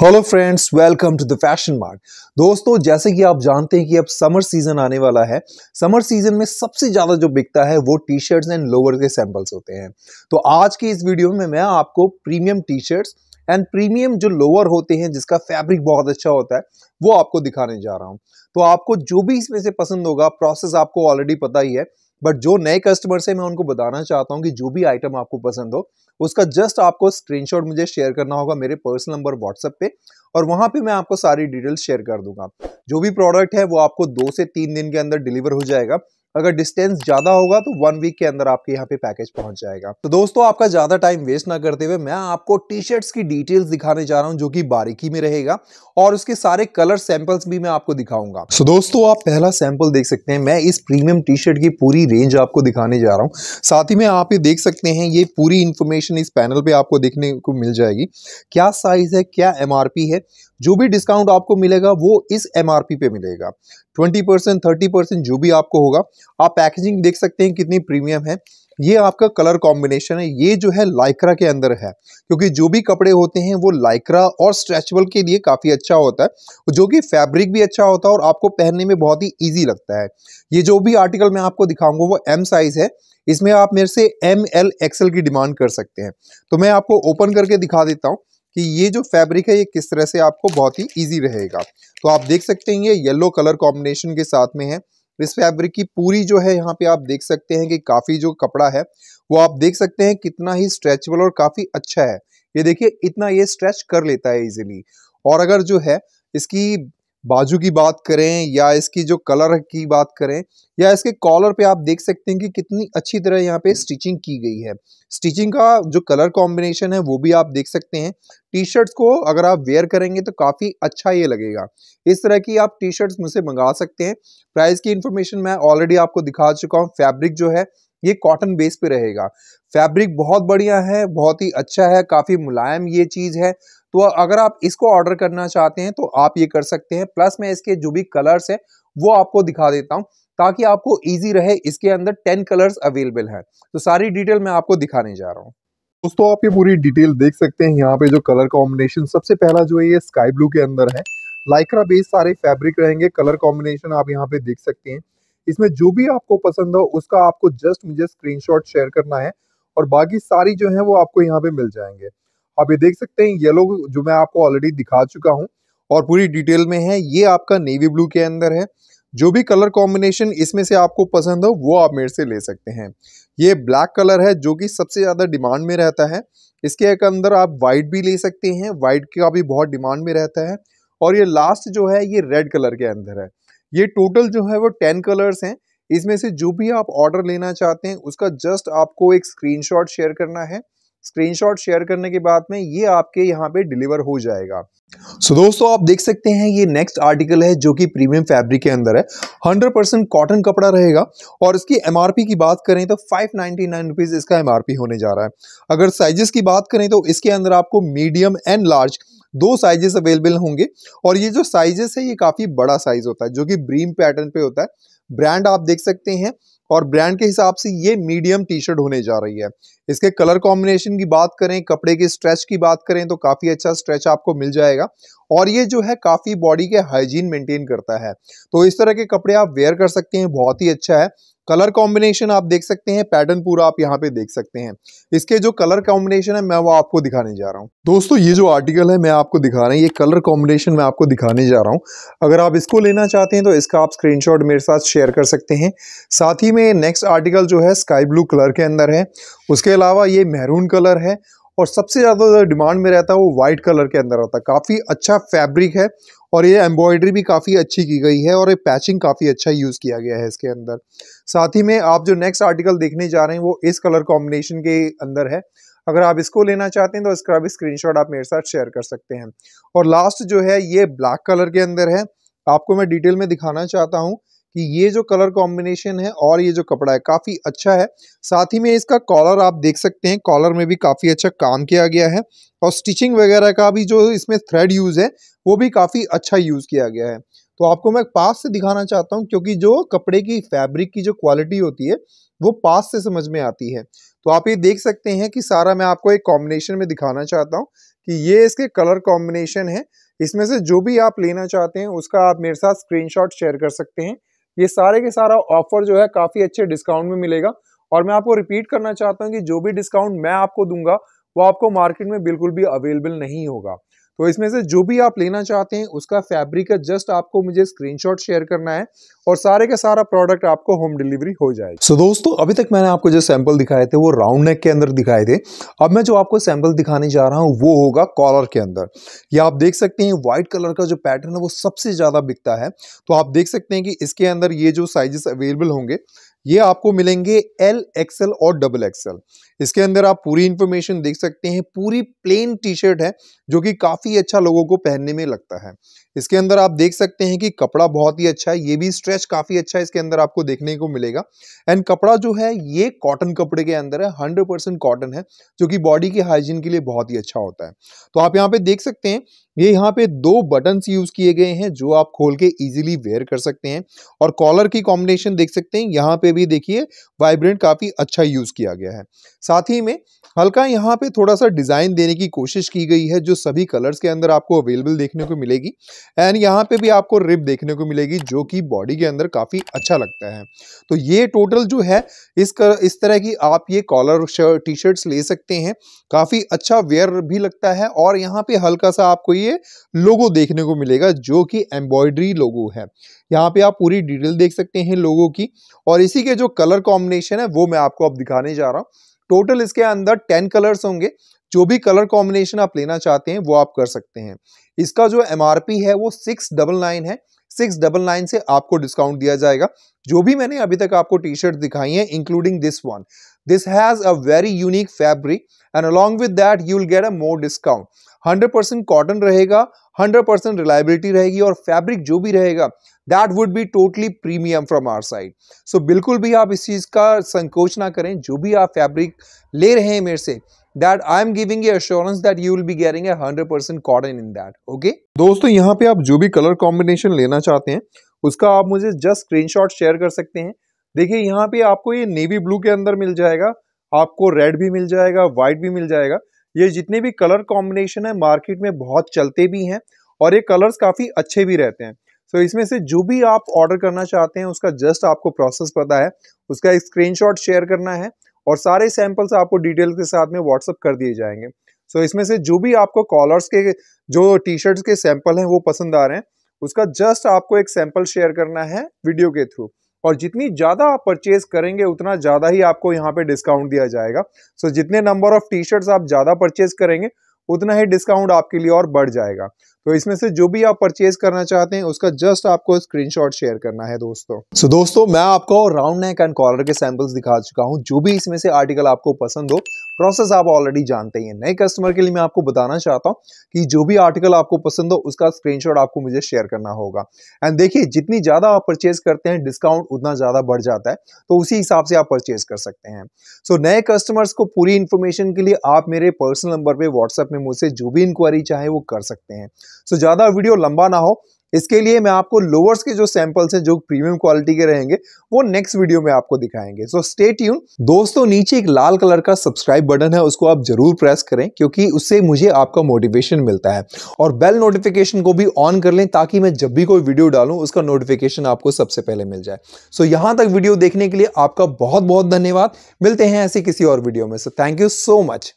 hello friends welcome to the fashion mart दोस्तों जैसे कि आप जानते हैं कि अब समर सीजन आने वाला है समर सीजन में सबसे ज़्यादा जो बिकता है वो टी शर्ट्स एंड लोअर के सैंपल्स होते हैं तो आज की इस वीडियो में मैं आपको premium T shirts and premium जो लोअर होते हैं जिसका फैब्रिक बहुत अच्छा होता है वो आपको दिखाने जा रहा हूँ तो आपको जो भी इसमें से पसंद होगा प्रोसेस आपको ऑलरेडी पता ही है बट जो नए कस्टमर्स हैं मैं उनको बताना चाहता हूँ कि जो भी आइटम आपको पसंद हो उसका जस्ट आपको स्क्रीनशॉट मुझे शेयर करना होगा मेरे पर्सनल नंबर व्हाट्सएप पे और वहाँ पे मैं आपको सारी डिटेल्स शेयर कर दूंगा जो भी प्रोडक्ट है वो आपको दो से तीन दिन के अंदर डिलीवर हो जाएगा अगर डिस्टेंस ज़्यादा होगा तो वन वीक के अंदर आपके यहाँ पे पैकेज पहुंच जाएगा तो दोस्तों आपका ज़्यादा टाइम वेस्ट ना करते हुए मैं आपको टी शर्ट्स की डिटेल्स दिखाने जा रहा हूँ जो कि बारीकी में रहेगा और उसके सारे कलर सैंपल्स भी मैं आपको दिखाऊंगा सो so, दोस्तों आप पहला सैंपल देख सकते हैं मैं इस प्रीमियम टी शर्ट की पूरी रेंज आपको दिखाने जा रहा हूँ साथ ही में आप ये देख सकते हैं ये पूरी इन्फॉर्मेशन इस पैनल पर आपको देखने को मिल जाएगी क्या साइज़ है क्या एम है जो भी डिस्काउंट आपको मिलेगा वो इस एम पे मिलेगा ट्वेंटी परसेंट थर्टी परसेंट जो भी आपको होगा आप पैकेजिंग देख सकते हैं कितनी प्रीमियम है ये आपका कलर कॉम्बिनेशन है ये जो है लाइक्रा के अंदर है क्योंकि जो भी कपड़े होते हैं वो लाइक्रा और स्ट्रेचबल के लिए काफ़ी अच्छा होता है जो कि फैब्रिक भी अच्छा होता है और आपको पहनने में बहुत ही ईजी लगता है ये जो भी आर्टिकल मैं आपको दिखाऊंगा वो एम साइज़ है इसमें आप मेरे से एम एल एक्सएल की डिमांड कर सकते हैं तो मैं आपको ओपन करके दिखा देता हूँ कि ये जो फैब्रिक है ये किस तरह से आपको बहुत ही ईजी रहेगा तो आप देख सकते हैं ये येलो कलर कॉम्बिनेशन के साथ में है इस फैब्रिक की पूरी जो है यहाँ पे आप देख सकते हैं कि काफ़ी जो कपड़ा है वो आप देख सकते हैं कितना ही स्ट्रेचबल और काफ़ी अच्छा है ये देखिए इतना ये स्ट्रेच कर लेता है इजीली और अगर जो है इसकी बाजू की बात करें या इसकी जो कलर की बात करें या इसके कॉलर पे आप देख सकते हैं कि कितनी अच्छी तरह यहाँ पे स्टिचिंग की गई है स्टिचिंग का जो कलर कॉम्बिनेशन है वो भी आप देख सकते हैं टी शर्ट्स को अगर आप वेयर करेंगे तो काफ़ी अच्छा ये लगेगा इस तरह की आप टी शर्ट्स मुझसे मंगा सकते हैं प्राइस की इन्फॉर्मेशन मैं ऑलरेडी आपको दिखा चुका हूँ फैब्रिक जो है ये कॉटन बेस पे रहेगा फैब्रिक बहुत बढ़िया है बहुत ही अच्छा है काफ़ी मुलायम ये चीज़ है तो अगर आप इसको ऑर्डर करना चाहते हैं तो आप ये कर सकते हैं प्लस मैं इसके जो भी कलर्स है वो आपको दिखा देता हूँ ताकि आपको इजी रहे इसके अंदर टेन कलर्स अवेलेबल है तो सारी डिटेल मैं आपको दिखाने जा रहा हूँ दोस्तों आप ये पूरी डिटेल देख सकते हैं यहाँ पे जो कलर कॉम्बिनेशन सबसे पहला जो है ये स्काई ब्लू के अंदर है लाइक्रा बेस सारे फैब्रिक रहेंगे कलर कॉम्बिनेशन आप यहाँ पे देख सकते हैं इसमें जो भी आपको पसंद हो उसका आपको जस्ट मुझे स्क्रीनशॉट शेयर करना है और बाकी सारी जो है वो आपको यहाँ पे मिल जाएंगे आप ये देख सकते हैं येलो जो मैं आपको ऑलरेडी दिखा चुका हूँ और पूरी डिटेल में है ये आपका नेवी ब्लू के अंदर है जो भी कलर कॉम्बिनेशन इसमें से आपको पसंद हो वो आप मेरे से ले सकते हैं ये ब्लैक कलर है जो कि सबसे ज़्यादा डिमांड में रहता है इसके एक अंदर आप वाइट भी ले सकते हैं वाइट का भी बहुत डिमांड में रहता है और ये लास्ट जो है ये रेड कलर के अंदर है ये टोटल जो है वो टेन कलर्स हैं इसमें से जो भी आप ऑर्डर लेना चाहते हैं उसका जस्ट आपको एक स्क्रीन शेयर करना है स्क्रीनशॉट शेयर करने के बाद में ये आपके यहाँ पे डिलीवर हो जाएगा सो so, दोस्तों आप देख सकते हैं ये नेक्स्ट आर्टिकल है जो कि प्रीमियम फैब्रिक के अंदर है 100% परसेंट कॉटन कपड़ा रहेगा और इसकी एमआरपी की बात करें तो फाइव नाइनटी इसका एमआरपी होने जा रहा है अगर साइजेस की बात करें तो इसके अंदर आपको मीडियम एंड लार्ज दो साइजेस अवेलेबल होंगे और ये जो साइजेस है ये काफ़ी बड़ा साइज होता है जो कि ब्रीम पैटर्न पे होता है ब्रांड आप देख सकते हैं और ब्रांड के हिसाब से ये मीडियम टी शर्ट होने जा रही है इसके कलर कॉम्बिनेशन की बात करें कपड़े के स्ट्रेच की बात करें तो काफ़ी अच्छा स्ट्रेच आपको मिल जाएगा और ये जो है काफ़ी बॉडी के हाइजीन मेंटेन करता है तो इस तरह के कपड़े आप वेयर कर सकते हैं बहुत ही अच्छा है कलर कॉम्बिनेशन आप देख सकते हैं पैटर्न पूरा आप यहाँ पे देख सकते हैं इसके जो कलर कॉम्बिनेशन है मैं वो आपको दिखाने जा रहा हूँ दोस्तों ये जो आर्टिकल है मैं आपको दिखा रहा हूँ ये कलर कॉम्बिनेशन मैं आपको दिखाने जा रहा हूँ अगर आप इसको लेना चाहते हैं तो इसका आप स्क्रीनशॉट मेरे साथ शेयर कर सकते हैं साथ ही में नेक्स्ट आर्टिकल जो है स्काई ब्लू कलर के अंदर है उसके अलावा ये मेहरून कलर है और सबसे ज़्यादा जो डिमांड में रहता है वो वाइट कलर के अंदर आता है काफ़ी अच्छा फैब्रिक है और ये एम्ब्रॉयडरी भी काफ़ी अच्छी की गई है और ये पैचिंग काफ़ी अच्छा यूज़ किया गया है इसके अंदर साथ ही में आप जो नेक्स्ट आर्टिकल देखने जा रहे हैं वो इस कलर कॉम्बिनेशन के अंदर है अगर आप इसको लेना चाहते हैं तो इसका भी स्क्रीन आप मेरे साथ शेयर कर सकते हैं और लास्ट जो है ये ब्लैक कलर के अंदर है आपको मैं डिटेल में दिखाना चाहता हूँ कि ये जो कलर कॉम्बिनेशन है और ये जो कपड़ा है काफ़ी अच्छा है साथ ही में इसका कॉलर आप देख सकते हैं कॉलर में भी काफ़ी अच्छा काम किया गया है और स्टिचिंग वगैरह का भी जो इसमें थ्रेड यूज़ है वो भी काफ़ी अच्छा यूज़ किया गया है तो आपको मैं पास से दिखाना चाहता हूँ क्योंकि जो कपड़े की फैब्रिक की जो क्वालिटी होती है वो पास से समझ में आती है तो आप ये देख सकते हैं कि सारा मैं आपको एक कॉम्बिनेशन में दिखाना चाहता हूँ कि ये इसके कलर कॉम्बिनेशन है इसमें से जो भी आप लेना चाहते हैं उसका आप मेरे साथ स्क्रीनशॉट शेयर कर सकते हैं ये सारे के सारा ऑफर जो है काफ़ी अच्छे डिस्काउंट में मिलेगा और मैं आपको रिपीट करना चाहता हूँ कि जो भी डिस्काउंट मैं आपको दूंगा वो आपको मार्केट में बिल्कुल भी अवेलेबल नहीं होगा तो इसमें से जो भी आप लेना चाहते हैं उसका फैब्रिक का जस्ट आपको मुझे स्क्रीनशॉट शेयर करना है और सारे का सारा प्रोडक्ट आपको होम डिलीवरी हो जाएगी सो so दोस्तों अभी तक मैंने आपको जो सैंपल दिखाए थे वो राउंड नेक के अंदर दिखाए थे अब मैं जो आपको सैंपल दिखाने जा रहा हूँ वो होगा कॉलर के अंदर या आप देख सकते हैं व्हाइट कलर का जो पैटर्न है वो सबसे ज़्यादा बिकता है तो आप देख सकते हैं कि इसके अंदर ये जो साइजेस अवेलेबल होंगे ये आपको मिलेंगे एल एक्सएल और डबल एक्सएल इसके अंदर आप पूरी इंफॉर्मेशन देख सकते हैं पूरी प्लेन टी शर्ट है जो कि काफ़ी अच्छा लोगों को पहनने में लगता है इसके अंदर आप देख सकते हैं कि कपड़ा बहुत ही अच्छा है ये भी स्ट्रेच काफ़ी अच्छा इसके अंदर आपको देखने को मिलेगा एंड कपड़ा जो है ये कॉटन कपड़े के अंदर है हंड्रेड परसेंट कॉटन है जो कि बॉडी के हाइजीन के लिए बहुत ही अच्छा होता है तो आप यहाँ पे देख सकते हैं ये यहाँ पे दो बटन यूज किए गए हैं जो आप खोल के इजिली वेयर कर सकते हैं और कॉलर की कॉम्बिनेशन देख सकते हैं यहाँ पे भी देखिए वाइब्रेंट काफ़ी अच्छा यूज़ किया गया है साथ ही में हल्का यहाँ पे थोड़ा सा डिज़ाइन देने की कोशिश की गई है जो सभी कलर्स के अंदर आपको अवेलेबल देखने को मिलेगी एंड यहाँ पे भी आपको रिप देखने को मिलेगी जो कि बॉडी के अंदर काफ़ी अच्छा लगता है तो ये टोटल जो है इस कर, इस तरह की आप ये कॉलर शर्ट टी शर्ट्स ले सकते हैं काफ़ी अच्छा वेयर भी लगता है और यहाँ पर हल्का सा आपको ये लोगो देखने को मिलेगा जो कि एम्ब्रॉयडरी लोगो है यहाँ पर आप पूरी डिटेल देख सकते हैं लोगों की और इसी के जो कलर कॉम्बिनेशन है वो मैं आपको अब दिखाने जा रहा हूँ टोटल इसके अंदर टेन कलर्स होंगे जो भी कलर कॉम्बिनेशन आप लेना चाहते हैं वो आप कर सकते हैं इसका जो एम है वो सिक्स है सिक्स डबल नाइन से आपको डिस्काउंट दिया जाएगा जो भी मैंने अभी तक आपको टी शर्ट दिखाई है including this one this has a very unique fabric and along with that you will get a more discount 100% cotton रहेगा हंड्रेड परसेंट रिलायबिलिटी रहेगी और फैब्रिक जो भी रहेगा that would be totally premium from our side so बिल्कुल भी आप इस चीज़ का संकोच ना करें जो भी आप फैब्रिक ले रहे हैं मेरे से that I am giving a assurance that you will be getting a hundred percent cotton in that okay दोस्तों यहाँ पे आप जो भी कलर कॉम्बिनेशन लेना चाहते हैं उसका आप मुझे जस्ट स्क्रीनशॉट शेयर कर सकते हैं देखिए यहाँ पे आपको ये नेवी ब्लू के अंदर मिल जाएगा आपको रेड भी मिल जाएगा व्हाइट भी मिल जाएगा ये जितने भी कलर कॉम्बिनेशन है मार्केट में बहुत चलते भी हैं और ये कलर्स काफ़ी अच्छे भी रहते हैं सो so, इसमें से जो भी आप ऑर्डर करना चाहते हैं उसका जस्ट आपको प्रोसेस पता है उसका एक स्क्रीनशॉट शेयर करना है और सारे सैंपल्स आपको डिटेल के साथ में व्हाट्सअप कर दिए जाएंगे सो so, इसमें से जो भी आपको कॉलर्स के जो टी शर्ट्स के सैंपल हैं वो पसंद आ रहे हैं उसका जस्ट आपको एक सैंपल शेयर करना है वीडियो के थ्रू और जितनी ज़्यादा आप परचेज करेंगे उतना ज़्यादा ही आपको यहाँ पे डिस्काउंट दिया जाएगा सो so, जितने नंबर ऑफ टी शर्ट्स आप ज़्यादा परचेज करेंगे उतना ही डिस्काउंट आपके लिए और बढ़ जाएगा तो इसमें से जो भी आप परचेज करना चाहते हैं उसका जस्ट आपको स्क्रीनशॉट शेयर करना है दोस्तों सो so, दोस्तों मैं आपको राउंड नेक एंड कॉलर के सैंपल्स दिखा चुका हूँ जो भी इसमें से आर्टिकल आपको पसंद हो प्रोसेस आप ऑलरेडी जानते हैं नए कस्टमर के लिए मैं आपको बताना चाहता हूँ कि जो भी आर्टिकल आपको पसंद हो उसका स्क्रीनशॉट आपको मुझे शेयर करना होगा एंड देखिए जितनी ज़्यादा आप परचेज करते हैं डिस्काउंट उतना ज़्यादा बढ़ जाता है तो उसी हिसाब से आप परचेज कर सकते हैं सो so, नए कस्टमर्स को पूरी इन्फॉर्मेशन के लिए आप मेरे पर्सनल नंबर पर व्हाट्सएप में मुझसे जो भी इंक्वायरी चाहे वो कर सकते हैं सो so, ज़्यादा वीडियो लंबा ना हो इसके लिए मैं आपको लोअर्स के जो सैंपल्स हैं जो प्रीमियम क्वालिटी के रहेंगे वो नेक्स्ट वीडियो में आपको दिखाएंगे सो स्टे ट्यून दोस्तों नीचे एक लाल कलर का सब्सक्राइब बटन है उसको आप जरूर प्रेस करें क्योंकि उससे मुझे आपका मोटिवेशन मिलता है और बेल नोटिफिकेशन को भी ऑन कर लें ताकि मैं जब भी कोई वीडियो डालू उसका नोटिफिकेशन आपको सबसे पहले मिल जाए सो so, यहां तक वीडियो देखने के लिए आपका बहुत बहुत धन्यवाद मिलते हैं ऐसे किसी और वीडियो में so thank you so much